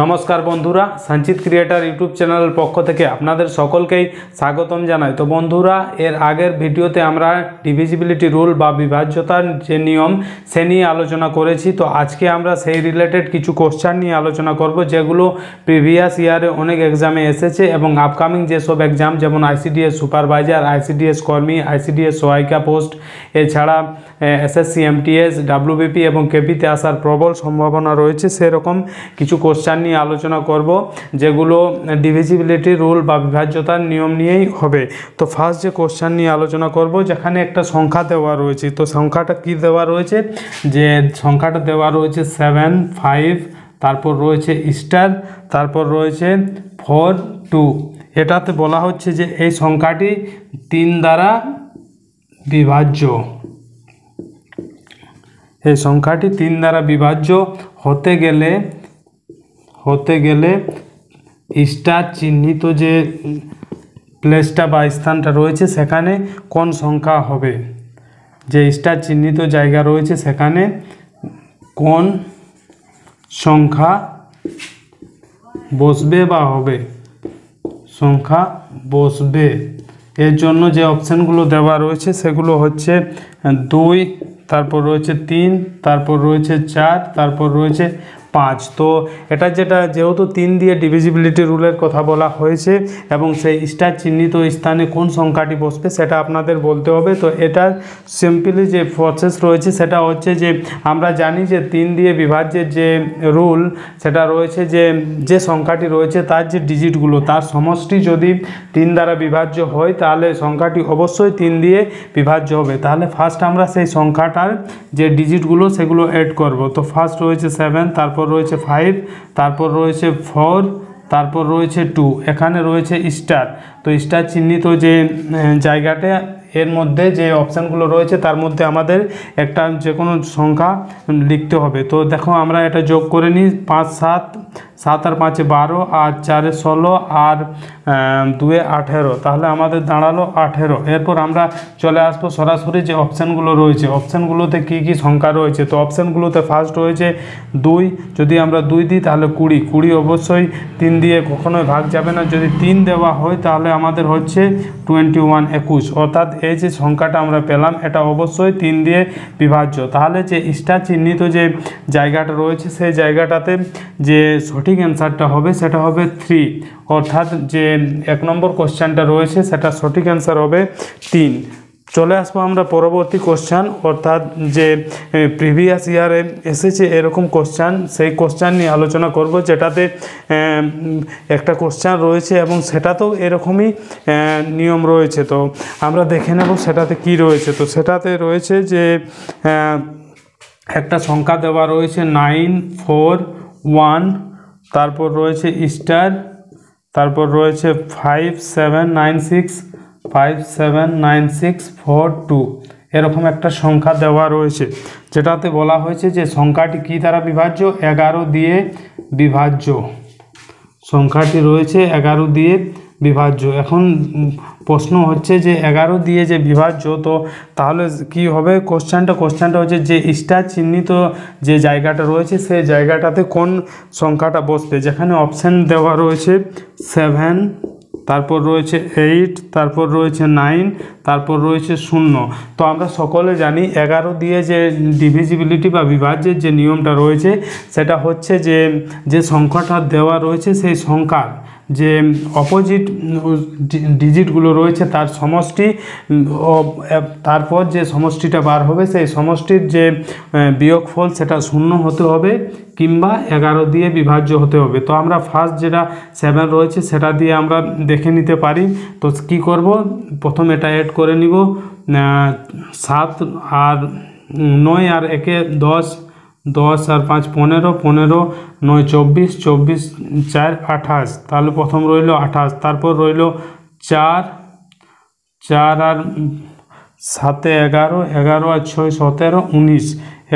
নমস্কার বন্ধুরা সঞ্চিত ক্রিয়েটার ইউটিউব চ্যানেলের পক্ষ থেকে আপনাদের সকলকেই স্বাগতম জানাই তো বন্ধুরা এর আগের ভিডিওতে আমরা ডিভিজিবিলিটি রুল বা বিভাজ্যতার যে নিয়ম সে নিয়ে আলোচনা করেছি তো আজকে আমরা সেই রিলেটেড কিছু কোশ্চান নিয়ে আলোচনা করব যেগুলো প্রিভিয়াস ইয়ারে অনেক এক্সামে এসেছে এবং আপকামিং যেসব এক্সাম যেমন আইসিডিএস সুপারভাইজার আইসিডিএস কর্মী আইসিডিএস সহায়িকা পোস্ট এছাড়া এসএসসি এমটিএস ডাব্লিউবিপি এবং কেপিতে আসার প্রবল সম্ভাবনা রয়েছে সেরকম কিছু কোশ্চান নিয়ে আলোচনা করব যেগুলো ডিভিজিবিলিটি রুল বা বিভাজ্যতার নিয়ম নিয়েই হবে তো ফার্স্ট যে কোশ্চেন নিয়ে আলোচনা করব যেখানে একটা সংখ্যা দেওয়া রয়েছে তো সংখ্যাটা কি দেওয়া রয়েছে যে সংখ্যাটা দেওয়া রয়েছে সেভেন ফাইভ তারপর রয়েছে স্টার তারপর রয়েছে ফোর টু এটাতে বলা হচ্ছে যে এই সংখ্যাটি তিন দ্বারা বিভাজ্য এই সংখ্যাটি তিন দ্বারা বিভাজ্য হতে গেলে হতে গেলে স্টার চিহ্নিত যে প্লেসটা বা স্থানটা রয়েছে সেখানে কোন সংখ্যা হবে যে স্টার চিহ্নিত জায়গা রয়েছে সেখানে কোন সংখ্যা বসবে বা হবে সংখ্যা বসবে এর জন্য যে অপশানগুলো দেওয়া রয়েছে সেগুলো হচ্ছে দুই তারপর রয়েছে তিন তারপর রয়েছে চার তারপর রয়েছে পাঁচ তো এটা যেটা যেহেতু তিন দিয়ে ডিভিজিবিলিটি রুলের কথা বলা হয়েছে এবং সেই স্টার চিহ্নিত স্থানে কোন সংখ্যাটি বসবে সেটা আপনাদের বলতে হবে তো এটা সিম্পলি যে প্রসেস রয়েছে সেটা হচ্ছে যে আমরা জানি যে তিন দিয়ে বিভাজ্যের যে রুল সেটা রয়েছে যে যে সংখ্যাটি রয়েছে তার যে ডিজিটগুলো তার সমষ্টি যদি তিন দ্বারা বিভাজ্য হয় তাহলে সংখ্যাটি অবশ্যই তিন দিয়ে বিভাজ্য হবে তাহলে ফার্স্ট আমরা সেই সংখ্যাটার যে ডিজিটগুলো সেগুলো অ্যাড করব তো ফার্স্ট রয়েছে সেভেন তারপর তারপর রয়েছে ফাইভ তারপর রয়েছে ফোর তারপর রয়েছে টু এখানে রয়েছে স্টার তো স্টার চিহ্নিত যে জায়গাতে এর মধ্যে যে অপশানগুলো রয়েছে তার মধ্যে আমাদের একটা যে কোনো সংখ্যা লিখতে হবে তো দেখো আমরা এটা যোগ করে নিই পাঁচ সাত সাত আর পাঁচে বারো আর চারে ষোলো আর দুয়ে আঠেরো তাহলে আমাদের দাঁড়ালো আঠেরো এরপর আমরা চলে আসবো সরাসরি যে অপশানগুলো রয়েছে অপশানগুলোতে কি কি সংখ্যা রয়েছে তো অপশানগুলোতে ফার্স্ট রয়েছে দুই যদি আমরা দুই দিই তাহলে কুড়ি কুড়ি অবশ্যই তিন দিয়ে কখনোই ভাগ যাবে না যদি তিন দেওয়া হয় তাহলে আমাদের হচ্ছে টোয়েন্টি ওয়ান একুশ অর্থাৎ এই যে সংখ্যাটা আমরা পেলাম এটা অবশ্যই তিন দিয়ে বিভাজ্য তাহলে যে স্টার চিহ্নিত যে জায়গাটা রয়েছে সেই জায়গাটাতে যে সঠিক অ্যান্সারটা হবে সেটা হবে থ্রি অর্থাৎ যে এক নম্বর কোশ্চেনটা রয়েছে সেটা সঠিক অ্যান্সার হবে তিন চলে আসবো আমরা পরবর্তী কোশ্চান অর্থাৎ যে প্রিভিয়াস ইয়ারে এসেছে এরকম কোশ্চান সেই কোশ্চান নিয়ে আলোচনা করব যেটাতে একটা কোশ্চান রয়েছে এবং সেটাতেও এরকমই নিয়ম রয়েছে তো আমরা দেখে নেব সেটাতে কি রয়েছে তো সেটাতে রয়েছে যে একটা সংখ্যা দেওয়া রয়েছে নাইন ফোর ওয়ান তারপর রয়েছে স্টার তারপর রয়েছে five seven nine six five seven nine six four two এরকম একটা সংখ্যা দেওয়া রয়েছে যেটাতে বলা হয়েছে যে সংখ্যাটি কি দ্বারা বিভাজ্য এগারো দিয়ে বিভাজ্য সংখ্যাটি রয়েছে এগারো দিয়ে বিভাজ্য এখন প্রশ্ন হচ্ছে যে এগারো দিয়ে যে বিভাজ্য তো তাহলে কি হবে কোশ্চেনটা কোশ্চেনটা হচ্ছে যে স্টার চিহ্নিত যে জায়গাটা রয়েছে সেই জায়গাটাতে কোন সংখ্যাটা বসবে যেখানে অপশান দেওয়া রয়েছে সেভেন তারপর রয়েছে এইট তারপর রয়েছে নাইন তারপর রয়েছে শূন্য তো আমরা সকলে জানি এগারো দিয়ে যে ডিভিজিবিলিটি বা বিভাজ্যের যে নিয়মটা রয়েছে সেটা হচ্ছে যে যে সংখ্যাটা দেওয়া রয়েছে সেই সংখ্যার যে অপোজিট ডিজিটগুলো রয়েছে তার সমষ্টি তারপর যে সমষ্টিটা বার হবে সেই সমষ্টির যে বিয়োগফল সেটা শূন্য হতে হবে কিংবা এগারো দিয়ে বিভাজ্য হতে হবে তো আমরা ফার্স্ট যেটা সেভেন রয়েছে সেটা দিয়ে আমরা দেখে নিতে পারি তো কি করব প্রথম এটা অ্যাড করে নিব সাত আর নয় আর একে দশ দশ আর পাঁচ পনেরো পনেরো নয় চব্বিশ চব্বিশ চার আঠাশ তাহলে প্রথম রইল আঠাশ তারপর রইল চার চার আর সাতে এগারো এগারো আর ছয় সতেরো উনিশ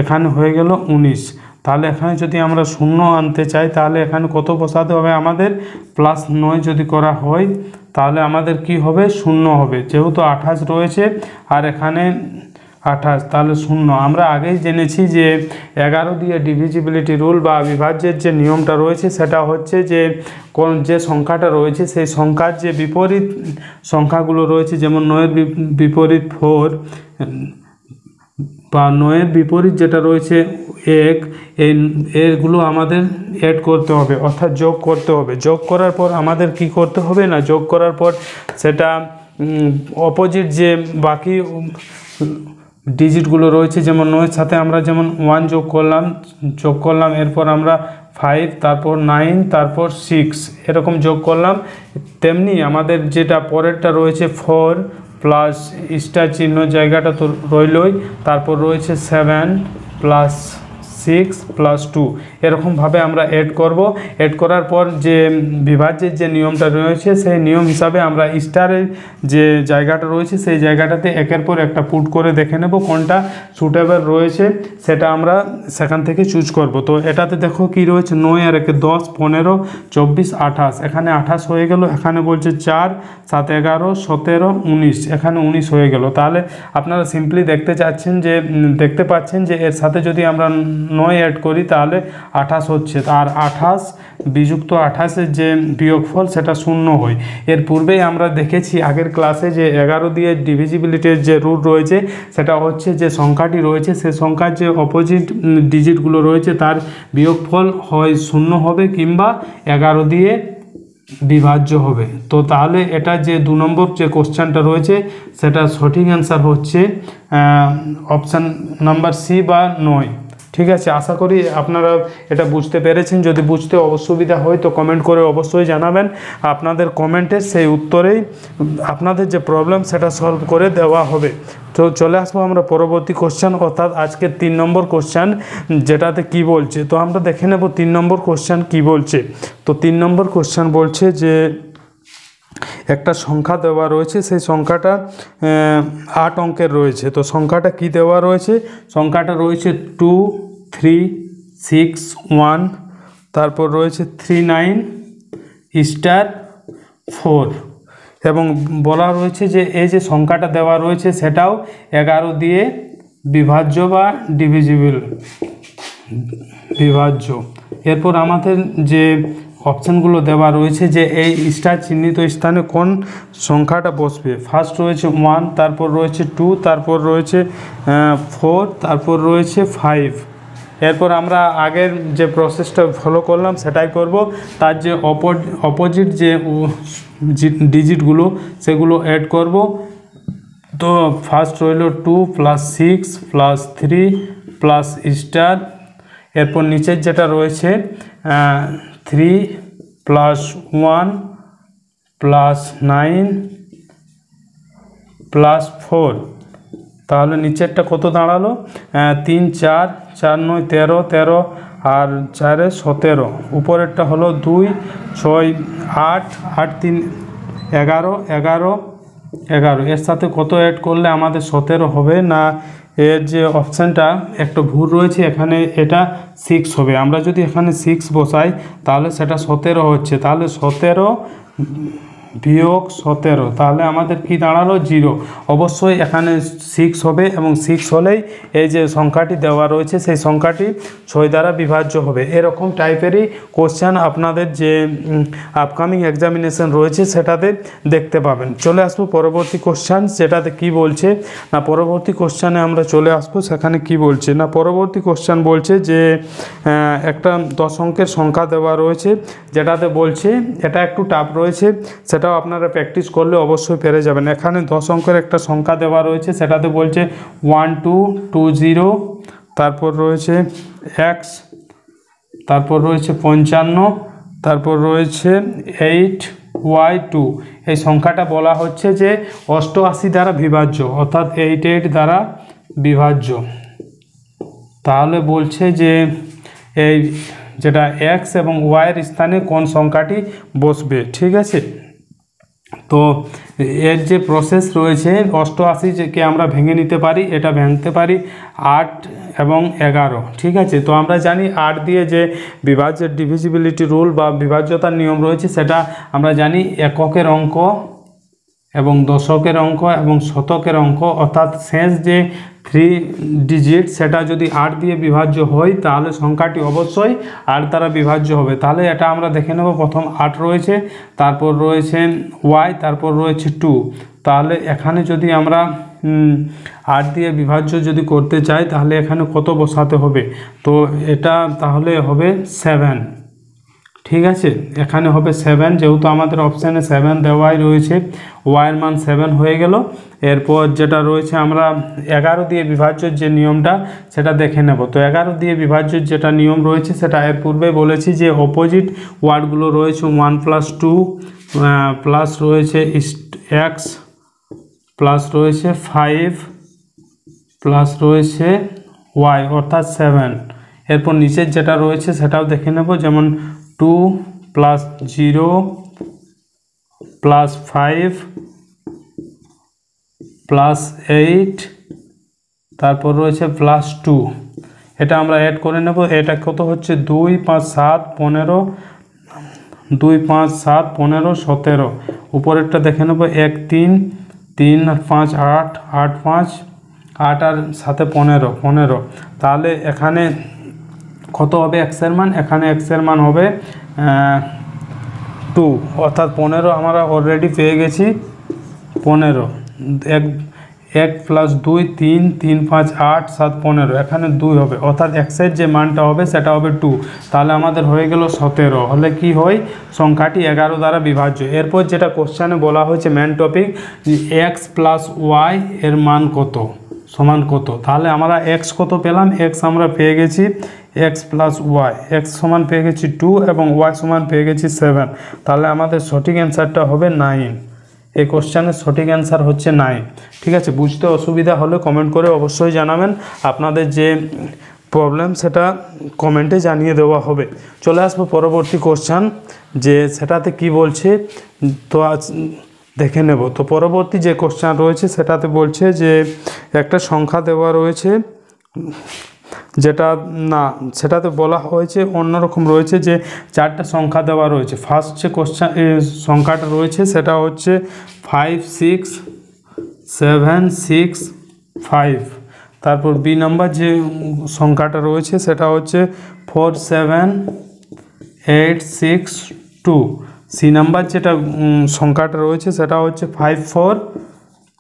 এখানে হয়ে গেল উনিশ তাহলে এখানে যদি আমরা শূন্য আনতে চাই তাহলে এখানে কত বসাতে হবে আমাদের প্লাস নয় যদি করা হয় তাহলে আমাদের কি হবে শূন্য হবে যেহেতু আঠাশ রয়েছে আর এখানে আঠাশ তাহলে শূন্য আমরা আগেই জেনেছি যে এগারো দিয়ে ডিভিজিবিলিটি রুল বা বিভাজ্যের যে নিয়মটা রয়েছে সেটা হচ্ছে যে কোন যে সংখ্যাটা রয়েছে সেই সংখ্যার যে বিপরীত সংখ্যাগুলো রয়েছে যেমন নয়ের বিপরীত ফোর বা নয়ের বিপরীত যেটা রয়েছে এক এই এগুলো আমাদের অ্যাড করতে হবে অর্থাৎ যোগ করতে হবে যোগ করার পর আমাদের কি করতে হবে না যোগ করার পর সেটা অপোজিট যে বাকি ডিজিটগুলো রয়েছে যেমন নয়ের সাথে আমরা যেমন ওয়ান যোগ করলাম যোগ করলাম এরপর আমরা ফাইভ তারপর নাইন তারপর সিক্স এরকম যোগ করলাম তেমনি আমাদের যেটা পরেরটা রয়েছে ফোর প্লাস স্টার চিহ্ন জায়গাটা তো রইলই তারপর রয়েছে seven plus six plus two এরকমভাবে আমরা এড করব এড করার পর যে বিভাজ্যের যে নিয়মটা রয়েছে সেই নিয়ম হিসাবে আমরা স্টারের যে জায়গাটা রয়েছে সেই জায়গাটাতে একের পর একটা পুট করে দেখে নেব কোনটা সুটেবল রয়েছে সেটা আমরা সেখান থেকে চুজ করব তো এটাতে দেখো কি রয়েছে নয় আর একে দশ পনেরো চব্বিশ আঠাশ এখানে আঠাশ হয়ে গেল এখানে বলছে চার সাত এগারো সতেরো উনিশ এখানে উনিশ হয়ে গেল তাহলে আপনারা সিম্পলি দেখতে চাচ্ছেন যে দেখতে পাচ্ছেন যে এর সাথে যদি আমরা নয় অ্যাড করি তাহলে আঠাশ হচ্ছে আর আঠাশ বিযুক্ত আঠাশের যে বিয়োগফল সেটা শূন্য হয় এর পূর্বেই আমরা দেখেছি আগের ক্লাসে যে এগারো দিয়ে ডিভিজিবিলিটির যে রুট রয়েছে সেটা হচ্ছে যে সংখ্যাটি রয়েছে সে সংখ্যার যে অপোজিট ডিজিটগুলো রয়েছে তার বিয়োগফল হয় শূন্য হবে কিংবা এগারো দিয়ে বিভাজ্য হবে তো তাহলে এটা যে দু নম্বর যে কোশ্চেনটা রয়েছে সেটা সঠিক অ্যান্সার হচ্ছে অপশান নাম্বার সি বা নয় ঠিক আছে আশা করি আপনারা এটা বুঝতে পেরেছেন যদি বুঝতে অসুবিধা হয় তো কমেন্ট করে অবশ্যই জানাবেন আপনাদের কমেন্টে সেই উত্তরেই আপনাদের যে প্রবলেম সেটা সলভ করে দেওয়া হবে তো চলে আসবো আমরা পরবর্তী কোশ্চেন অর্থাৎ আজকে তিন নম্বর কোশ্চেন যেটাতে কি বলছে তো আমরা দেখে নেব তিন নম্বর কোশ্চেন কি বলছে তো তিন নম্বর কোশ্চেন বলছে যে একটা সংখ্যা দেওয়া রয়েছে সেই সংখ্যাটা আট অঙ্কের রয়েছে তো সংখ্যাটা কি দেওয়া রয়েছে সংখ্যাটা রয়েছে টু থ্রি সিক্স ওয়ান তারপর রয়েছে থ্রি নাইন স্টার ফোর এবং বলা রয়েছে যে এই যে সংখ্যাটা দেওয়া রয়েছে সেটাও এগারো দিয়ে বিভাজ্য বা ডিভিজিবল বিভাজ্য এরপর আমাদের যে অপশানগুলো দেওয়া রয়েছে যে এই স্টার চিহ্নিত স্থানে কোন সংখ্যাটা বসবে ফার্স্ট রয়েছে ওয়ান তারপর রয়েছে টু তারপর রয়েছে ফোর তারপর রয়েছে ফাইভ এরপর আমরা আগের যে প্রসেসটা ফলো করলাম সেটাই করব তার যে অপোজিট যে ডিজিটগুলো সেগুলো অ্যাড করব তো ফার্স্ট রইল two plus six plus three plus star এরপর নিচের যেটা রয়েছে three plus one plus nine plus four তাহলে নিচেরটা কত দাঁড়ালো তিন চার চার নয় তেরো তেরো আর চারে সতেরো উপরেরটা হলো দুই ছয় আট আট তিন এগারো এগারো এগারো এর সাথে কত অ্যাড করলে আমাদের সতেরো হবে না এর যে অপশানটা একটু ভুল রয়েছে এখানে এটা সিক্স হবে আমরা যদি এখানে সিক্স বসাই তাহলে সেটা সতেরো হচ্ছে তাহলে সতেরো বিয়োগ সতেরো তাহলে আমাদের কি দাঁড়ালো জিরো অবশ্যই এখানে সিক্স হবে এবং সিক্স হলেই এই যে সংখ্যাটি দেওয়া রয়েছে সেই সংখ্যাটি ছয় দ্বারা বিভাজ্য হবে এরকম টাইপেরই কোশ্চেন আপনাদের যে আপকামিং এক্সামিনেশন রয়েছে সেটাতে দেখতে পাবেন চলে আসবো পরবর্তী কোশ্চেন সেটাতে কি বলছে না পরবর্তী কোশ্চেনে আমরা চলে আসবো সেখানে কি বলছে না পরবর্তী কোশ্চেন বলছে যে একটা দশ অঙ্কের সংখ্যা দেওয়া রয়েছে যেটাতে বলছে এটা একটু টাপ রয়েছে সেটা এটাও আপনারা প্র্যাকটিস করলে অবশ্যই পেরে যাবেন এখানে দশ অঙ্কের একটা সংখ্যা দেওয়া রয়েছে সেটাতে বলছে ওয়ান টু টু জিরো তারপর রয়েছে এক্স তারপর রয়েছে পঞ্চান্ন তারপর রয়েছে এইট ওয়াই টু এই সংখ্যাটা বলা হচ্ছে যে অষ্টআশি দ্বারা বিভাজ্য অর্থাৎ এইট এইট দ্বারা বিভাজ্য তাহলে বলছে যে এই যেটা এক্স এবং ওয়াইয়ের স্থানে কোন সংখ্যাটি বসবে ঠিক আছে তো এর যে প্রসেস রয়েছে অষ্টআশি যেকে আমরা ভেঙে নিতে পারি এটা ভেঙতে পারি আট এবং এগারো ঠিক আছে তো আমরা জানি আট দিয়ে যে বিভাজ্যের ডিভিজিবিলিটি রুল বা বিভাজ্যতার নিয়ম রয়েছে সেটা আমরা জানি এককের অঙ্ক এবং দশকের অঙ্ক এবং শতকের অঙ্ক অর্থাৎ শেষ যে থ্রি ডিজিট সেটা যদি আট দিয়ে বিভাজ্য হয় তাহলে সংখ্যাটি অবশ্যই আট দ্বারা বিভাজ্য হবে তাহলে এটা আমরা দেখে নেব প্রথম আট রয়েছে তারপর রয়েছে ওয়াই তারপর রয়েছে টু তাহলে এখানে যদি আমরা আট দিয়ে বিভাজ্য যদি করতে চাই তাহলে এখানে কত বসাতে হবে তো এটা তাহলে হবে সেভেন ঠিক আছে এখানে হবে সেভেন যেহেতু আমাদের অপশানে সেভেন দেওয়াই রয়েছে ওয়াইয়ের মান সেভেন হয়ে গেল এরপর যেটা রয়েছে আমরা এগারো দিয়ে বিভাজ্যর যে নিয়মটা সেটা দেখে নেব তো এগারো দিয়ে বিভাজ্যর যেটা নিয়ম রয়েছে সেটা এর পূর্বে বলেছি যে অপোজিট ওয়ার্ডগুলো রয়েছে ওয়ান প্লাস টু প্লাস রয়েছে এক্স প্লাস রয়েছে ফাইভ প্লাস রয়েছে ওয়াই অর্থাৎ সেভেন এরপর নিচের যেটা রয়েছে সেটাও দেখে নেব যেমন two plus zero plus five plus eight তারপর রয়েছে প্লাস টু এটা আমরা অ্যাড করে নেব এটা কত হচ্ছে দুই পাঁচ সাত পনেরো দুই পাঁচ সাত পনেরো সতেরো উপরেরটা দেখে নেব এক তিন তিন পাঁচ আট আট পাঁচ আট আর সাথে পনেরো পনেরো তাহলে এখানে কত হবে এক্সের মান এখানে এক্সের মান হবে টু অর্থাৎ পনেরো আমরা অলরেডি পেয়ে গেছি পনেরো এক এক প্লাস দুই তিন তিন পাঁচ আট সাত পনেরো এখানে দুই হবে অর্থাৎ এক্সের যে মানটা হবে সেটা হবে টু তাহলে আমাদের হয়ে গেল সতেরো হলে কি হয় সংখ্যাটি এগারো দ্বারা বিভাজ্য এরপর যেটা কোশ্চানে বলা হয়েছে main topic x plus y এর মান কত সমান কত তাহলে আমরা এক্স কত পেলাম এক্স আমরা পেয়ে গেছি এক্স প্লাস ওয়াই এক্স সমান পেয়ে গেছি টু এবং ওয়াই সমান পেয়ে গেছি সেভেন তাহলে আমাদের সঠিক অ্যান্সারটা হবে নাইন এই কোশ্চেনের সঠিক অ্যান্সার হচ্ছে নাইন ঠিক আছে বুঝতে অসুবিধা হলে কমেন্ট করে অবশ্যই জানাবেন আপনাদের যে প্রবলেম সেটা কমেন্টে জানিয়ে দেওয়া হবে চলে আসবো পরবর্তী কোশ্চান যে সেটাতে কি বলছে তো আজ দেখে নেব তো পরবর্তী যে কোশ্চান রয়েছে সেটাতে বলছে যে একটা সংখ্যা দেওয়া রয়েছে যেটা না সেটাতে বলা হয়েছে অন্যরকম রয়েছে যে চারটা সংখ্যা দেওয়া রয়েছে ফার্স্ট যে কোশ্চেন সংখ্যাটা রয়েছে সেটা হচ্ছে five six seven six five তারপর বি নাম্বার যে সংখ্যাটা রয়েছে সেটা হচ্ছে four seven eight six two C number যেটা সংখ্যাটা রয়েছে সেটা হচ্ছে five four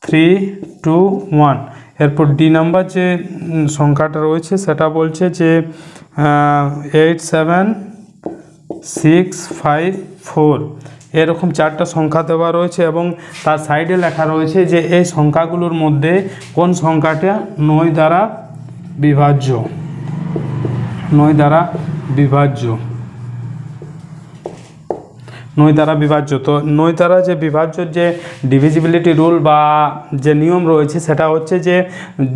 three two one এরপর ডি নাম্বার যে সংখ্যাটা রয়েছে সেটা বলছে যে eight seven six five four এরকম চারটা সংখ্যা দেওয়া রয়েছে এবং তার সাইডে লেখা রয়েছে যে এই সংখ্যাগুলোর মধ্যে কোন সংখ্যাটা নয় দ্বারা বিভাজ্য নয় দ্বারা বিভাজ্য নই দ্বারা বিভাজ্য তো নয় দ্বারা যে বিভাজ্য যে ডিভিজিবিলিটি রুল বা যে নিয়ম রয়েছে সেটা হচ্ছে যে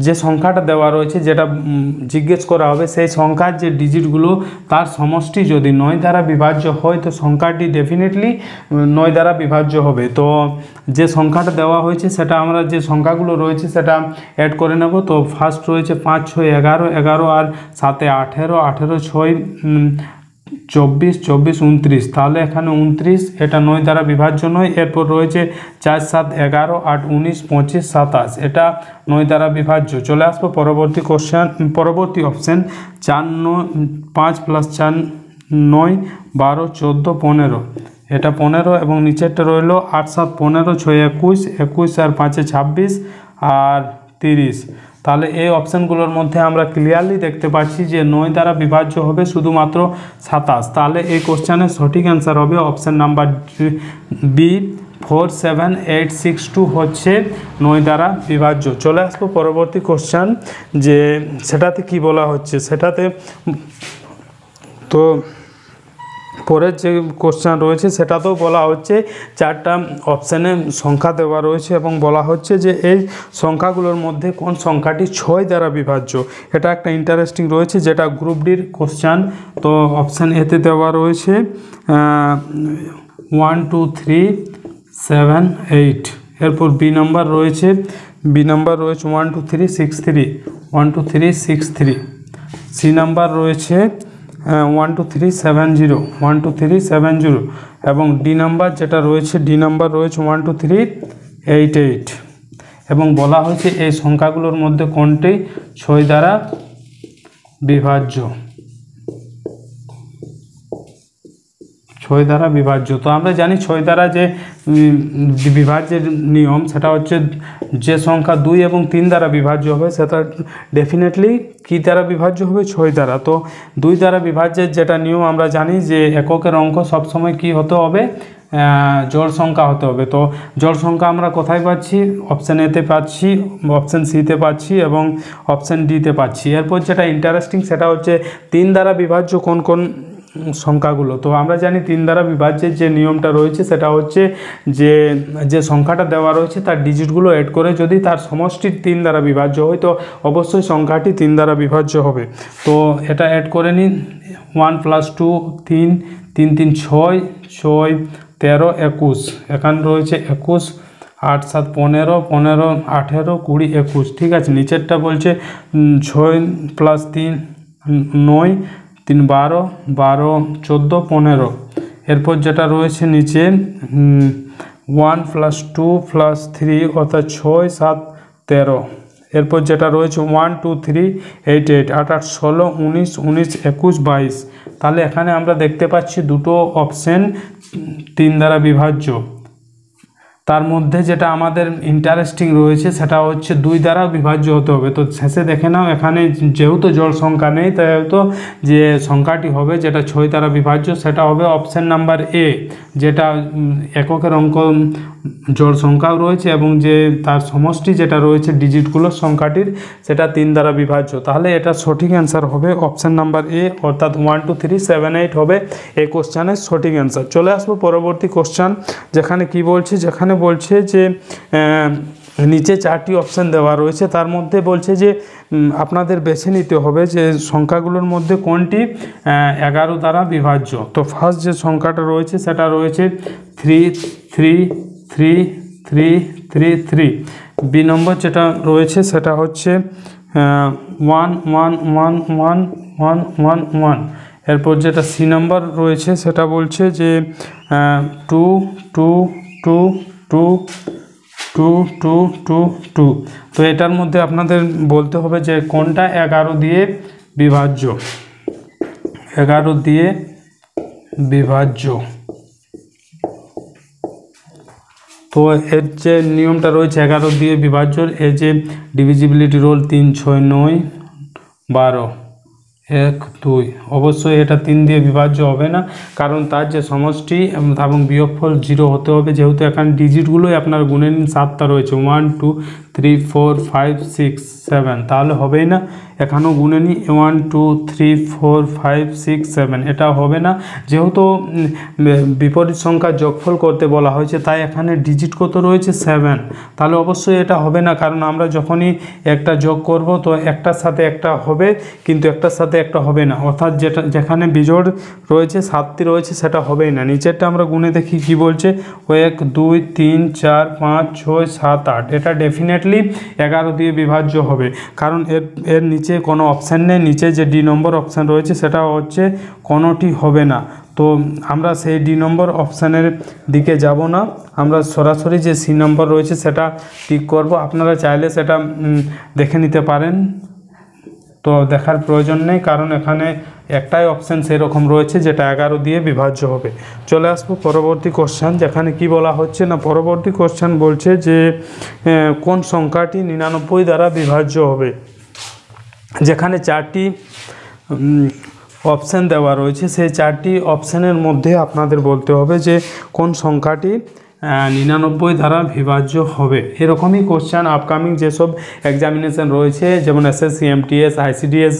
যে সংখ্যাটা দেওয়া রয়েছে যেটা জিজ্ঞেস করা হবে সেই সংখ্যার যে ডিজিটগুলো তার সমষ্টি যদি নয় দ্বারা বিভাজ্য হয় তো সংখ্যাটি ডেফিনেটলি নয় দ্বারা বিভাজ্য হবে তো যে সংখ্যাটা দেওয়া হয়েছে সেটা আমরা যে সংখ্যাগুলো রয়েছে সেটা অ্যাড করে নেব তো ফার্স্ট রয়েছে পাঁচ ছয় এগারো এগারো আর সাতে আঠেরো আঠেরো ছয় চব্বিশ চব্বিশ উনত্রিশ তাহলে এখানে উনত্রিশ এটা নয় দ্বারা বিভাজ্য নয় এরপর রয়েছে চার সাত এগারো আট উনিশ পঁচিশ সাতাশ এটা নয় দ্বারা বিভাজ্য চলে আসবো পরবর্তী কোশ্চেন পরবর্তী অপশান চার নয় পাঁচ প্লাস চার নয় বারো চোদ্দো পনেরো এটা পনেরো এবং নিচেরটা রইল আট সাত পনেরো ছয় একুশ একুশ আর পাঁচে ছাব্বিশ আর তিরিশ তাহলে এই অপশানগুলোর মধ্যে আমরা ক্লিয়ারলি দেখতে পাচ্ছি যে নয় দ্বারা বিভাজ্য হবে শুধুমাত্র সাতাশ তাহলে এই কোশ্চানের সঠিক অ্যান্সার হবে option number B four seven eight six two হচ্ছে নয় দ্বারা বিভাজ্য চলে আসবো পরবর্তী কোশ্চান যে সেটাতে কি বলা হচ্ছে সেটাতে তো পরের যে কোশ্চেন রয়েছে সেটাতেও বলা হচ্ছে চারটা অপশানে সংখ্যা দেওয়া রয়েছে এবং বলা হচ্ছে যে এই সংখ্যাগুলোর মধ্যে কোন সংখ্যাটি ছয় দ্বারা বিভাজ্য এটা একটা ইন্টারেস্টিং রয়েছে যেটা গ্রুপ ডির কোশ্চান তো অপশান এতে দেওয়া রয়েছে one two three seven eight এরপর বি নাম্বার রয়েছে বি নাম্বার রয়েছে one two three six three one two three six three C number রয়েছে one two three seven zero one two three seven zero এবং D number যেটা রয়েছে D number রয়েছে one two three eight eight এবং বলা হয়েছে এই সংখ্যাগুলোর মধ্যে কোনটি ছয় দ্বারা বিভাজ্য ছয় দ্বারা বিভাজ্য তো আমরা জানি ছয় দ্বারা যে বিভাজ্যের নিয়ম সেটা হচ্ছে যে সংখ্যা দুই এবং তিন দ্বারা বিভাজ্য হবে সেটা ডেফিনেটলি কি দ্বারা বিভাজ্য হবে ছয় দ্বারা তো দুই দ্বারা বিভাজ্যের যেটা নিয়ম আমরা জানি যে এককের অঙ্ক সবসময় কি হতে হবে জল সংখ্যা হতে হবে তো জল সংখ্যা আমরা কোথায় পাচ্ছি অপশান এতে পাচ্ছি অপশান সিতে পাচ্ছি এবং অপশান ডিতে পাচ্ছি এরপর যেটা ইন্টারেস্টিং সেটা হচ্ছে তিন দ্বারা বিভাজ্য কোন কোন সংখ্যাগুলো তো আমরা জানি তিন দ্বারা বিভাজ্যের যে নিয়মটা রয়েছে সেটা হচ্ছে যে যে সংখ্যাটা দেওয়া রয়েছে তার ডিজিটগুলো অ্যাড করে যদি তার সমষ্টির তিন দ্বারা বিভাজ্য হয় তো অবশ্যই সংখ্যাটি তিন দ্বারা বিভাজ্য হবে তো এটা অ্যাড করে নিন ওয়ান প্লাস টু তিন তিন তিন ছয় ছয় তেরো একুশ এখানে রয়েছে একুশ আট সাত পনেরো পনেরো আঠেরো কুড়ি একুশ ঠিক আছে নিচেরটা বলছে ছয় প্লাস তিন নয় তিন বারো বারো চোদ্দো পনেরো এরপর যেটা রয়েছে নিচে one plus two plus three অর্থাৎ ছয় সাত তেরো এরপর যেটা রয়েছে one two three eight eight আট আট ষোলো উনিশ উনিশ একুশ বাইশ তাহলে এখানে আমরা দেখতে পাচ্ছি দুটো অপশন তিন দ্বারা বিভাজ্য তার মধ্যে যেটা আমাদের ইন্টারেস্টিং রয়েছে সেটা হচ্ছে দুই দ্বারা বিভাজ্য হতে হবে তো শেষে দেখে নাও এখানে যেহেতু জল সংখ্যা নেই তো যে সংখ্যাটি হবে যেটা ছয় দ্বারা বিভাজ্য সেটা হবে অপশান নাম্বার এ যেটা এককের অঙ্ক জোর সংখ্যাও রয়েছে এবং যে তার সমষ্টি যেটা রয়েছে ডিজিটগুলোর সংখ্যাটির সেটা তিন দ্বারা বিভাজ্য তাহলে এটা সঠিক অ্যান্সার হবে অপশান নাম্বার এ অর্থাৎ one two three seven eight হবে এই কোশ্চানের সঠিক অ্যান্সার চলে আসবো পরবর্তী কোশ্চান যেখানে কি বলছে যেখানে বলছে যে নিচে চারটি অপশান দেওয়া রয়েছে তার মধ্যে বলছে যে আপনাদের বেছে নিতে হবে যে সংখ্যাগুলোর মধ্যে কোনটি এগারো দ্বারা বিভাজ্য তো ফার্স্ট যে সংখ্যাটা রয়েছে সেটা রয়েছে three three three three three three B number যেটা রয়েছে সেটা হচ্ছে one one one one one one one এরপর যেটা সি নাম্বার রয়েছে সেটা বলছে যে two two two two two two two two তো এটার মধ্যে আপনাদের বলতে হবে যে কোনটা এগারো দিয়ে বিভাজ্য এগারো দিয়ে বিভাজ্য তো এর যে নিয়মটা রয়েছে এগারো দিয়ে বিভাজ্য এ যে ডিভিজিবিলিটি রোল তিন ছয় নয় বারো এক দুই অবশ্যই এটা তিন দিয়ে বিভাজ্য হবে না কারণ তার যে সমষ্টি এবং বিয়োগফল জিরো হতে হবে যেহেতু এখানে ডিজিটগুলোই আপনার গুণের সাতটা রয়েছে one two three four five six seven তাহলে হবেই না এখানেও গুনে নিই one two three four five six seven এটা হবে না যেহেতু বিপরীত সংখ্যা যোগফল করতে বলা হয়েছে তাই এখানে ডিজিট কত রয়েছে সেভেন তাহলে অবশ্যই এটা হবে না কারণ আমরা যখনই একটা যোগ করব তো একটার সাথে একটা হবে কিন্তু একটার সাথে একটা হবে না অর্থাৎ যেটা যেখানে বিজোড় রয়েছে সাতটি রয়েছে সেটা হবেই না নিচেরটা আমরা গুনে দেখি কি বলছে এক দুই তিন চার পাঁচ ছয় সাত আট এটা ডেফিনেট ডেফিনেটলি এগারো দিয়ে বিভাজ্য হবে কারণ এর এর নিচে কোনো অপশান নেই নিচে যে ডি নম্বর অপশান রয়েছে সেটা হচ্ছে কোনোটি হবে না তো আমরা সেই ডি নম্বর অপশানের দিকে যাব না আমরা সরাসরি যে সি নম্বর রয়েছে সেটা টিক করব আপনারা চাইলে সেটা দেখে নিতে পারেন তো দেখার প্রয়োজন নেই কারণ এখানে একটাই অপশান সেরকম রয়েছে যেটা এগারো দিয়ে বিভাজ্য হবে চলে আসবো পরবর্তী কোশ্চেন যেখানে কি বলা হচ্ছে না পরবর্তী কোশ্চেন বলছে যে কোন সংখ্যাটি নিরানব্বই দ্বারা বিভাজ্য হবে যেখানে চারটি অপশান দেওয়া রয়েছে সেই চারটি অপশানের মধ্যে আপনাদের বলতে হবে যে কোন সংখ্যাটি নিরানব্বই দ্বারা বিভাজ্য হবে এরকমই কোশ্চেন আপকামিং যেসব এক্সামিনেশন রয়েছে যেমন এসএসসি এমটিএস আইসিডিএস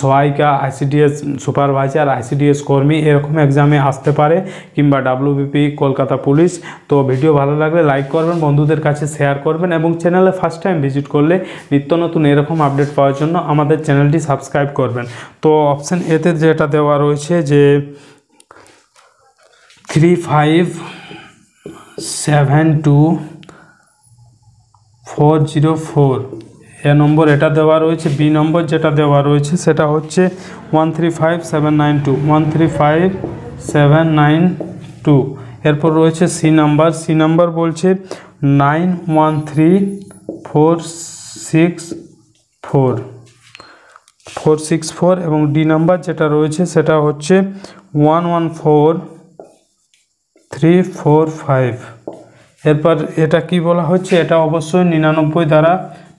সহায়িকা আইসিডিএস সুপারভাইজার আইসিডিএস কর্মী এরকম এক্সামে আসতে পারে কিংবা ডাব্লিউবিপি কলকাতা পুলিশ তো ভিডিও ভালো লাগলে লাইক করবেন বন্ধুদের কাছে শেয়ার করবেন এবং চ্যানেলে ফার্স্ট টাইম ভিজিট করলে নিত্য নতুন এরকম আপডেট পাওয়ার জন্য আমাদের চ্যানেলটি সাবস্ক্রাইব করবেন তো অপশান এতে যেটা দেওয়া রয়েছে যে three five seven two four zero four A number এটা দেওয়া রয়েছে বি নম্বর যেটা দেওয়া রয়েছে সেটা হচ্ছে one three five seven nine two one three five seven nine two এরপর রয়েছে সি নাম্বার সি নাম্বার বলছে nine one three four six four four six four এবং ডি নাম্বার যেটা রয়েছে সেটা হচ্ছে one one four three four five এরপর এটা কি বলা হচ্ছে এটা অবশ্যই নিরানব্বই দ্বারা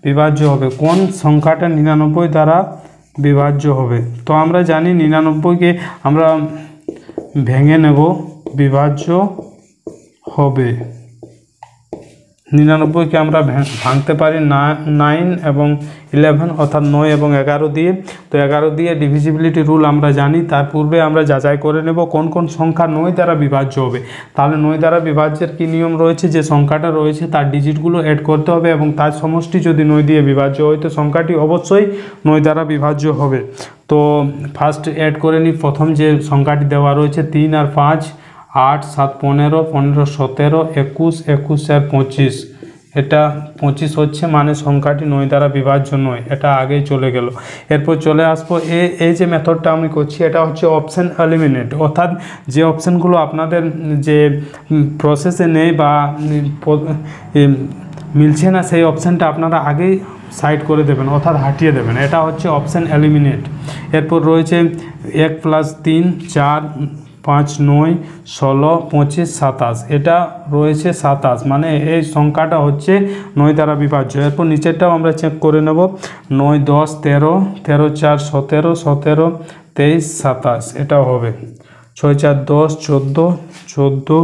বিভাজ্য হবে কোন সংখ্যাটা নিরানব্বই দ্বারা বিভাজ্য হবে তো আমরা জানি নিরানব্বইকে আমরা ভেঙে নেব বিভাজ্য হবে নিরানব্বইকে আমরা ভাঙতে পারি নাইন এবং ইলেভেন অর্থাৎ নয় এবং এগারো দিয়ে তো এগারো দিয়ে ডিভিজিবিলিটি রুল আমরা জানি তার পূর্বে আমরা যাচাই করে নেব কোন কোন সংখ্যা নয় দ্বারা বিভাজ্য হবে তাহলে নয় দ্বারা বিভাজ্যের কী নিয়ম রয়েছে যে সংখ্যাটা রয়েছে তার ডিজিটগুলো অ্যাড করতে হবে এবং তার সমষ্টি যদি নয় দিয়ে বিভাজ্য হয় তো সংখ্যাটি অবশ্যই নয় দ্বারা বিভাজ্য হবে তো ফার্স্ট অ্যাড করে নিই প্রথম যে সংখ্যাটি দেওয়া রয়েছে তিন আর পাঁচ আট সাত পনেরো পনেরো সতেরো একুশ একুশ আর পঁচিশ এটা পঁচিশ হচ্ছে মানে সংখ্যাটি নয় দ্বারা বিভাজ্য নয় এটা আগেই চলে গেল এরপর চলে আসবো এ এই যে মেথডটা আমি করছি এটা হচ্ছে অপশান এলিমিনেট অর্থাৎ যে অপশানগুলো আপনাদের যে প্রসেসে নেই বা মিলছে না সেই অপশানটা আপনারা আগেই সাইড করে দেবেন অর্থাৎ হাঁটিয়ে দেবেন এটা হচ্ছে অপশান এলিমিনেট এরপর রয়েছে এক প্লাস তিন চার পাঁচ নয় ষোলো পঁচিশ সাতাশ এটা রয়েছে সাতাশ মানে এই সংখ্যাটা হচ্ছে নয় দ্বারা বিভাজ্য এরপর নিচেরটাও আমরা চেক করে নেব নয় দশ তেরো তেরো চার সতেরো সতেরো তেইশ সাতাশ এটা হবে ছয় চার দশ চোদ্দো চোদ্দো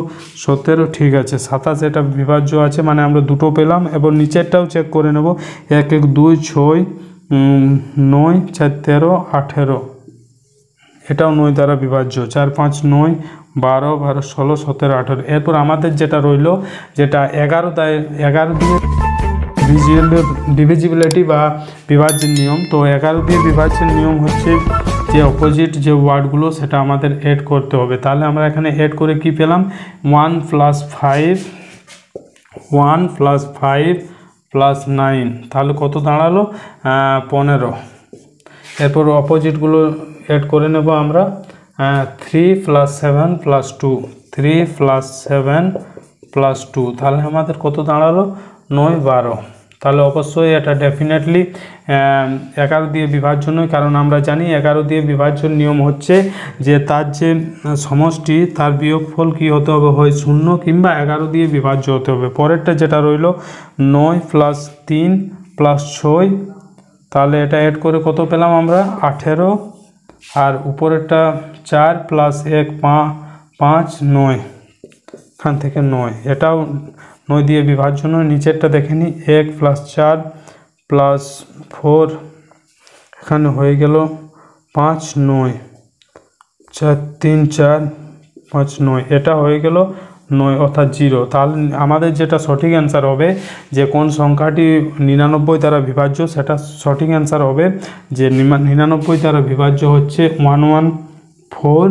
সতেরো ঠিক আছে সাতাশ এটা বিভাজ্য আছে মানে আমরা দুটো পেলাম এবং নিচেরটাও চেক করে নেব এক এক দুই ছয় নয় চার তেরো আঠেরো এটাও নয় দ্বারা বিভাজ্য চার পাঁচ নয় বারো বারো ষোলো সতেরো আঠেরো এরপর আমাদের যেটা রইল যেটা এগারো দায় এগারো দিয়ে ডিভিজিবিলিটি বা বিভাজ্যের নিয়ম তো এগারো দিয়ে বিভাজ্যের নিয়ম হচ্ছে যে অপোজিট যে ওয়ার্ডগুলো সেটা আমাদের এড করতে হবে তাহলে আমরা এখানে এড করে কি পেলাম one plus five one plus five plus nine তাহলে কত দাঁড়ালো পনেরো এরপর অপোজিটগুলো এড করে নেব আমরা three plus seven plus two three plus seven plus two তাহলে আমাদের কত দাঁড়ালো নয় বারো তাহলে অবশ্যই এটা ডেফিনেটলি এগারো দিয়ে বিভাজ্য নয় কারণ আমরা জানি এগারো দিয়ে বিভাজ্য নিয়ম হচ্ছে যে তার যে সমষ্টি তার বিয়োগফল কি হতে হবে হয় শূন্য কিংবা এগারো দিয়ে বিভাজ্য হতে হবে পরেরটা যেটা রইল নয় প্লাস তিন প্লাস ছয় তাহলে এটা অ্যাড করে কত পেলাম আমরা আঠেরো আর উপরেরটা চার প্লাস এক পাঁচ নয় এখান থেকে নয় এটাও নয় দিয়ে বিভাজ্য নয় নিচেরটা দেখে নিই এক প্লাস চার প্লাস ফোর এখানে হয়ে গেল পাঁচ নয় চার তিন চার পাঁচ নয় এটা হয়ে গেল নয় অর্থাৎ জিরো তাহলে আমাদের যেটা সঠিক অ্যান্সার হবে যে কোন সংখ্যাটি নিরানব্বই দ্বারা বিভাজ্য সেটা সঠিক অ্যান্সার হবে যে নিরানব্বই দ্বারা বিভাজ্য হচ্ছে one one four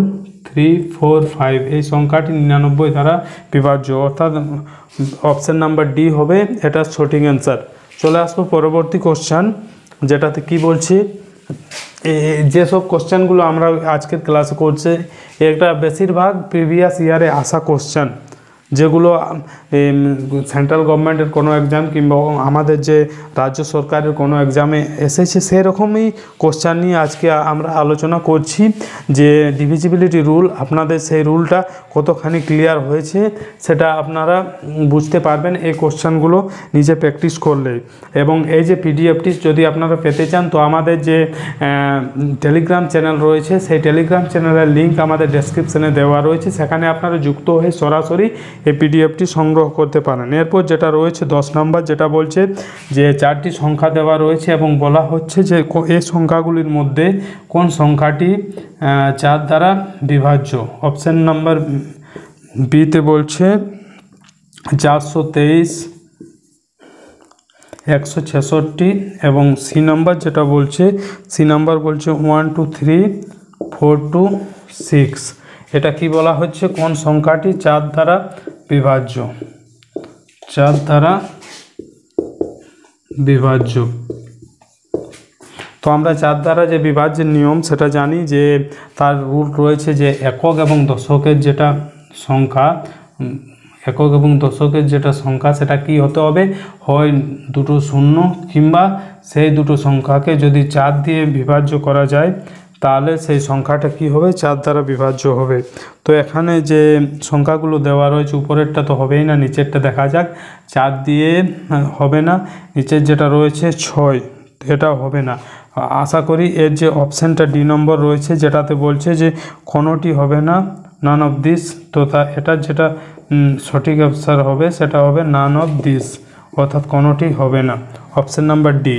three four five এই সংখ্যাটি নিরানব্বই দ্বারা বিভাজ্য অর্থাৎ অপশান নাম্বার ডি হবে এটা সঠিক অ্যান্সার চলে আসবো পরবর্তী কোশ্চান যেটাতে কি বলছি যেসব কোশ্চেনগুলো আমরা আজকের ক্লাসে করছে এটা বেশিরভাগ প্রিভিয়াস ইয়ারে আসা কোশ্চেন যেগুলো সেন্ট্রাল গভর্নমেন্টের কোনো এক্সাম কিংবা আমাদের যে রাজ্য সরকারের কোনো এক্সামে এসেছে সেরকমই কোশ্চান নিয়ে আজকে আমরা আলোচনা করছি যে ডিভিজিবিলিটি রুল আপনাদের সেই রুলটা কতখানি ক্লিয়ার হয়েছে সেটা আপনারা বুঝতে পারবেন এই কোশ্চানগুলো নিজে প্র্যাকটিস করলে এবং এই যে পিডিএফটি যদি আপনারা পেতে চান তো আমাদের যে টেলিগ্রাম চ্যানেল রয়েছে সেই টেলিগ্রাম চ্যানেলের লিঙ্ক আমাদের ডেসক্রিপশানে দেওয়া রয়েছে সেখানে আপনারা যুক্ত হয়ে সরাসরি এই পিডিএফটি সংগ্রহ করতে পারেন এরপর যেটা রয়েছে দশ নম্বর যেটা বলছে যে চারটি সংখ্যা দেওয়া রয়েছে এবং বলা হচ্ছে যে এই সংখ্যাগুলির মধ্যে কোন সংখ্যাটি চার দ্বারা বিভাজ্য অপশান নাম্বার বিতে বলছে চারশো তেইশ একশো ছেষট্টি এবং সি নাম্বার যেটা বলছে সি নাম্বার বলছে one two three four two six এটা কি বলা হচ্ছে কোন সংখ্যাটি চার দ্বারা বিভাজ্য চার দ্বারা বিভাজ্য তো আমরা চার দ্বারা যে বিভাজ্যের নিয়ম সেটা জানি যে তার রুট রয়েছে যে একক এবং দশকের যেটা সংখ্যা একক এবং দশকের যেটা সংখ্যা সেটা কি হতে হবে হয় দুটো শূন্য কিংবা সেই দুটো সংখ্যাকে যদি চার দিয়ে বিভাজ্য করা যায় তাহলে সেই সংখ্যাটা কি হবে চার দ্বারা বিভাজ্য হবে তো এখানে যে সংখ্যাগুলো দেওয়া রয়েছে উপরেরটা তো হবেই না নিচেরটা দেখা যাক চার দিয়ে হ্যাঁ, হবে না নিচের যেটা রয়েছে ছয় এটা হবে না আশা করি এর যে অপশানটা ডি নম্বর রয়েছে যেটাতে বলছে যে কোনোটি হবে না নান অফ দিস তো তা এটা যেটা সঠিক অ্যান্সার হবে সেটা হবে নান অফ দিস অর্থাৎ কোনোটি হবে না অপশান নাম্বার ডি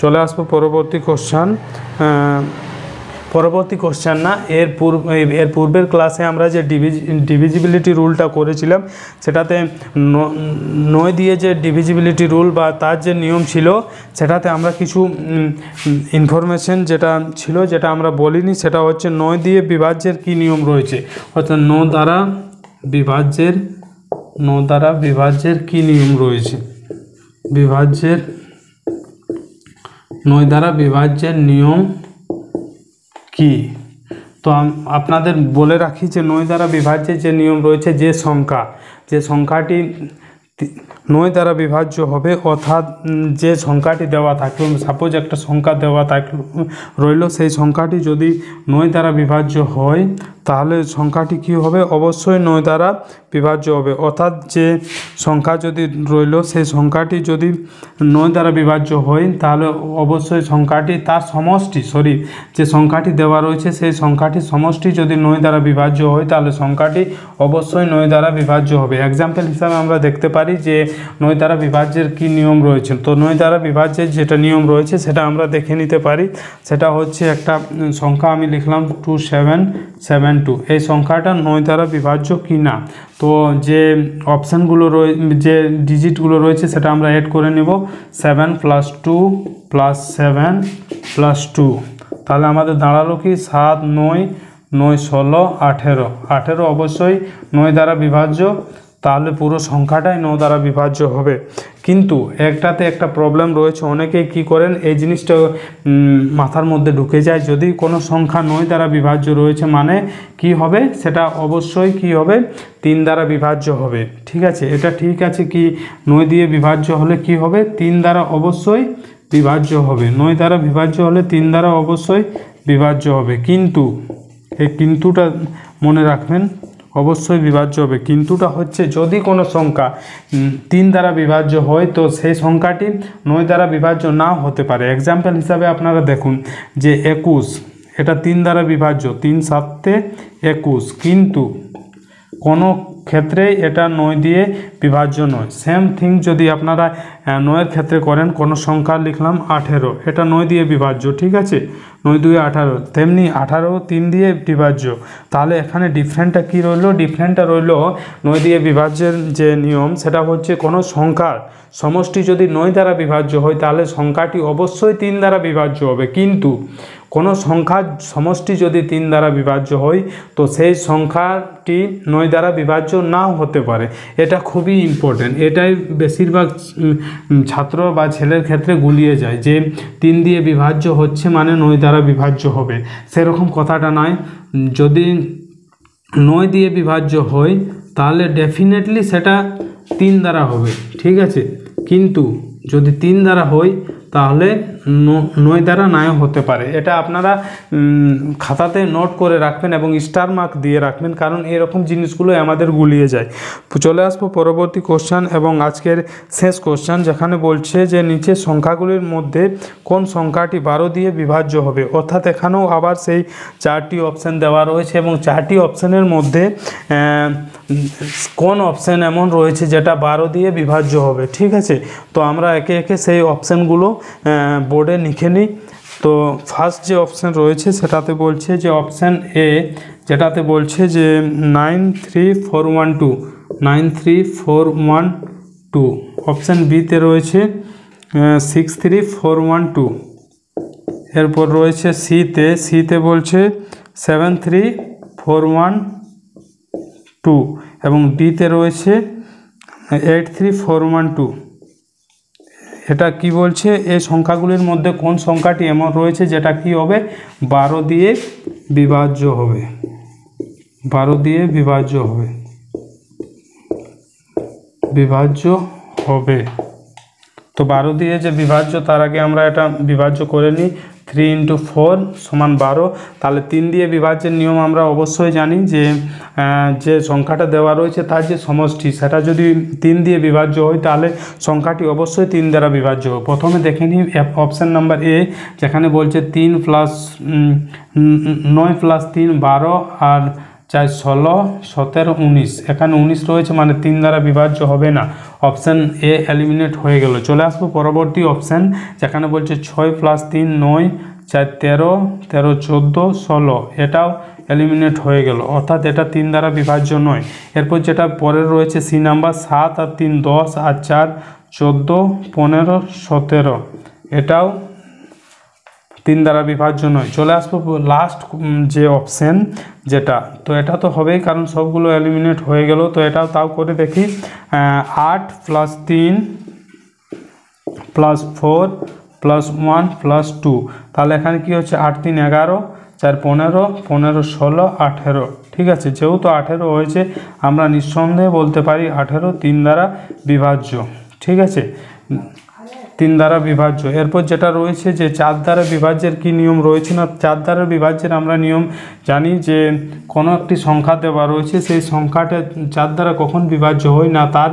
চলে আসবো পরবর্তী কোশ্চান পরবর্তী কোশ্চেন না এর পূর্ব এর পূর্বের ক্লাসে আমরা যে ডিভিজিবিলিটি রুলটা করেছিলাম সেটাতে নয় দিয়ে যে ডিভিজিবিলিটি রুল বা তার যে নিয়ম ছিল সেটাতে আমরা কিছু ইনফরমেশন যেটা ছিল যেটা আমরা বলিনি সেটা হচ্ছে নয় দিয়ে বিভাজ্যের কি নিয়ম রয়েছে অর্থাৎ ন দ্বারা বিভাজ্যের ন দ্বারা বিভাজ্যের কি নিয়ম রয়েছে বিভাজ্যের নয় দ্বারা বিভাজ্যের নিয়ম কি তো আপনাদের বলে রাখি যে নয় দ্বারা বিভাজ্যের যে নিয়ম রয়েছে যে সংখ্যা যে সংখ্যাটি নয় দ্বারা বিভাজ্য হবে অর্থাৎ যে সংখ্যাটি দেওয়া থাকলো সাপোজ একটা সংখ্যা দেওয়া থাকলো রইল সেই সংখ্যাটি যদি নয় দ্বারা বিভাজ্য হয় তাহলে সংখ্যাটি কি হবে অবশ্যই নয় দ্বারা বিভাজ্য হবে অর্থাৎ যে সংখ্যা যদি রইল সেই সংখ্যাটি যদি নয় দ্বারা বিভাজ্য হয় তাহলে অবশ্যই সংখ্যাটি তার সমষ্টি সরি যে সংখ্যাটি দেওয়া রয়েছে সেই সংখ্যাটি সমষ্টি যদি নয় দ্বারা বিভাজ্য হয় তাহলে সংখ্যাটি অবশ্যই নয় দ্বারা বিভাজ্য হবে এক্সাম্পল হিসাবে আমরা দেখতে পারি যে নয় দ্বারা বিভাজ্যের কি নিয়ম রয়েছে তো নয় দ্বারা বিভাজ্যের যেটা নিয়ম রয়েছে সেটা আমরা দেখে নিতে পারি সেটা হচ্ছে একটা সংখ্যা আমি লিখলাম টু সেভেন সেভেন টু এই সংখ্যাটা নয় দ্বারা বিভাজ্য কি না তো যে অপশানগুলো রয়ে যে ডিজিটগুলো রয়েছে সেটা আমরা অ্যাড করে নেব seven plus two plus seven plus two তাহলে আমাদের দাঁড়ালো কি সাত নয় নয় ষোলো আঠেরো আঠেরো অবশ্যই নয় দ্বারা বিভাজ্য তাহলে পুরো সংখ্যাটাই ন দ্বারা বিভাজ্য হবে কিন্তু একটাতে একটা প্রবলেম রয়েছে অনেকে কি করেন এই জিনিসটা মাথার মধ্যে ঢুকে যায় যদি কোনো সংখ্যা নয় দ্বারা বিভাজ্য রয়েছে মানে কি হবে সেটা অবশ্যই কি হবে তিন দ্বারা বিভাজ্য হবে ঠিক আছে এটা ঠিক আছে কি নয় দিয়ে বিভাজ্য হলে কি হবে তিন দ্বারা অবশ্যই বিভাজ্য হবে নয় দ্বারা বিভাজ্য হলে তিন দ্বারা অবশ্যই বিভাজ্য হবে কিন্তু এই কিন্তুটা মনে রাখবেন অবশ্যই বিভাজ্য হবে কিন্তুটা হচ্ছে যদি কোনো সংখ্যা তিন দ্বারা বিভাজ্য হয় তো সেই সংখ্যাটি নয় দ্বারা বিভাজ্য নাও হতে পারে এক্সাম্পল হিসাবে আপনারা দেখুন যে একুশ এটা তিন দ্বারা বিভাজ্য তিন সাতে একুশ কিন্তু কোনো ক্ষেত্রেই এটা নয় দিয়ে বিভাজ্য নয় সেম থিং যদি আপনারা নয়ের ক্ষেত্রে করেন কোনো সংখ্যা লিখলাম আঠেরো এটা নয় দিয়ে বিভাজ্য ঠিক আছে নয় দুই আঠারো তেমনি আঠারো তিন দিয়ে বিভাজ্য তাহলে এখানে ডিফারেন্টটা কী রইল ডিফারেন্টটা রইল নয় দিয়ে বিভাজ্যের যে নিয়ম সেটা হচ্ছে কোনো সংখ্যার সমষ্টি যদি নয় দ্বারা বিভাজ্য হয় তাহলে সংখ্যাটি অবশ্যই তিন দ্বারা বিভাজ্য হবে কিন্তু কোনো সংখ্যার সমষ্টি যদি তিন দ্বারা বিভাজ্য হয় তো সেই সংখ্যাটি নয় দ্বারা বিভাজ্য নাও হতে পারে এটা খুবই ইম্পর্ট্যান্ট এটাই বেশিরভাগ ছাত্র বা ছেলের ক্ষেত্রে গুলিয়ে যায় যে তিন দিয়ে বিভাজ্য হচ্ছে মানে নয় দ্বারা বিভাজ্য হবে সেরকম কথাটা নয় যদি নয় দিয়ে বিভাজ্য হয় তাহলে ডেফিনেটলি সেটা তিন দ্বারা হবে ঠিক আছে কিন্তু যদি তিন দ্বারা হয় তাহলে নয় দ্বারা নায়ও হতে পারে এটা আপনারা খাতাতে নোট করে রাখবেন এবং স্টার মার্ক দিয়ে রাখবেন কারণ এরকম জিনিসগুলো আমাদের গুলিয়ে যায় চলে আসবো পরবর্তী কোশ্চান এবং আজকের শেষ কোশ্চান যেখানে বলছে যে নিচে সংখ্যাগুলির মধ্যে কোন সংখ্যাটি বারো দিয়ে বিভাজ্য হবে অর্থাৎ এখানেও আবার সেই চারটি অপশান দেওয়া রয়েছে এবং চারটি অপশানের মধ্যে কোন অপশান এমন রয়েছে যেটা বারো দিয়ে বিভাজ্য হবে ঠিক আছে তো আমরা একে একে সেই অপশানগুলো বোর্ডে লিখে নিই তো ফার্স্ট যে অপশান রয়েছে সেটাতে বলছে যে অপশান এ যেটাতে বলছে যে nine three four one two nine three four one two option বিতে রয়েছে six three four one two এরপর রয়েছে সিতে সিতে বলছে seven three four one two এবং ডিতে রয়েছে eight three four one two এটা কি বলছে এই সংখ্যাগুলির মধ্যে কোন সংখ্যাটি এমন রয়েছে যেটা কি হবে বারো দিয়ে বিভাজ্য হবে বারো দিয়ে বিভাজ্য হবে বিভাজ্য হবে তো বারো দিয়ে যে বিভাজ্য তার আগে আমরা এটা বিভাজ্য করে নিই থ্রি ইন্টু ফোর সমান বারো তাহলে তিন দিয়ে বিভাজ্যের নিয়ম আমরা অবশ্যই জানি যে যে সংখ্যাটা দেওয়া রয়েছে তার যে সমষ্টি সেটা যদি তিন দিয়ে বিভাজ্য হয় তাহলে সংখ্যাটি অবশ্যই তিন দ্বারা বিভাজ্য প্রথমে দেখে নিই অপশান নাম্বার এ যেখানে বলছে তিন প্লাস নয় প্লাস তিন বারো আর চার ষোলো সতেরো উনিশ এখানে উনিশ রয়েছে মানে তিন দ্বারা বিভাজ্য হবে না অপশান এ এলিমিনেট হয়ে গেল চলে আসবো পরবর্তী অপশান যেখানে বলছে ছয় প্লাস তিন নয় চার তেরো তেরো চোদ্দো ষোলো এটাও এলিমিনেট হয়ে গেল অর্থাৎ এটা তিন দ্বারা বিভাজ্য নয় এরপর যেটা পরের রয়েছে সি নাম্বার সাত আর তিন দশ আর চার চোদ্দো পনেরো সতেরো এটাও তিন দ্বারা বিভাজ্য নয় চলে আসবো লাস্ট যে অপশান যেটা তো এটা তো হবেই কারণ সবগুলো এলিমিনেট হয়ে গেল তো এটাও তাও করে দেখি আট প্লাস তিন plus four plus one plus two তাহলে এখানে কি হচ্ছে আট তিন এগারো চার পনেরো পনেরো ষোলো আঠেরো ঠিক আছে যেহেতু আঠেরো হয়েছে আমরা নিঃসন্দেহে বলতে পারি আঠেরো তিন দ্বারা বিভাজ্য ঠিক আছে তিন দ্বারা বিভাজ্য এরপর যেটা রয়েছে যে চার দ্বারা বিভাজ্যের কি নিয়ম রয়েছে না চার দ্বারা বিভাজ্যের আমরা নিয়ম জানি যে কোনো একটি সংখ্যা দেওয়া রয়েছে সেই সংখ্যাটা চার দ্বারা কখন বিভাজ্য হয় না তার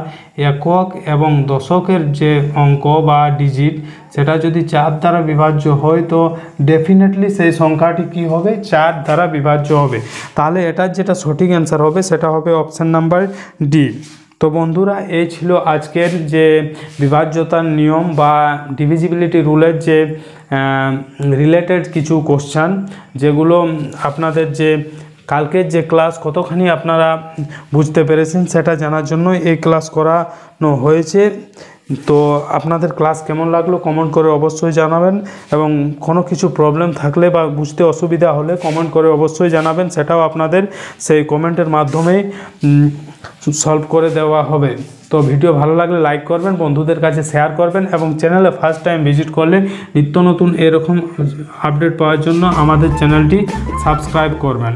একক এবং দশকের যে অঙ্ক বা ডিজিট সেটা যদি চার দ্বারা বিভাজ্য হয় তো ডেফিনেটলি সেই সংখ্যাটি কি হবে চার দ্বারা বিভাজ্য হবে তাহলে এটার যেটা সঠিক অ্যান্সার হবে সেটা হবে অপশান নাম্বার ডি তো বন্ধুরা এই ছিল আজকের যে বিভাজ্যতার নিয়ম বা ডিভিজিবিলিটি রুলের যে রিলেটেড কিছু কোশ্চান যেগুলো আপনাদের যে কালকের যে ক্লাস কতখানি আপনারা বুঝতে পেরেছেন সেটা জানার জন্য এই ক্লাস করানো হয়েছে তো আপনাদের ক্লাস কেমন লাগলো কমেন্ট করে অবশ্যই জানাবেন এবং কোনো কিছু প্রবলেম থাকলে বা বুঝতে অসুবিধা হলে কমেন্ট করে অবশ্যই জানাবেন সেটাও আপনাদের সেই কমেন্টের মাধ্যমেই সলভ করে দেওয়া হবে তো ভিডিও ভালো লাগলে লাইক করবেন বন্ধুদের কাছে শেয়ার করবেন এবং চ্যানেলে ফার্স্ট টাইম ভিজিট করলে নিত্য নতুন এরকম আপডেট পাওয়ার জন্য আমাদের চ্যানেলটি সাবস্ক্রাইব করবেন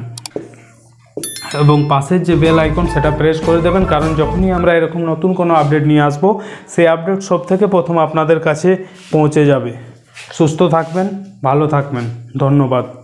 এবং পাশের যে বেল আইকন সেটা প্রেস করে দেবেন কারণ যখনই আমরা এরকম নতুন কোনো আপডেট নিয়ে আসব সেই আপডেট সব থেকে প্রথম আপনাদের কাছে পৌঁছে যাবে সুস্থ থাকবেন ভালো থাকবেন ধন্যবাদ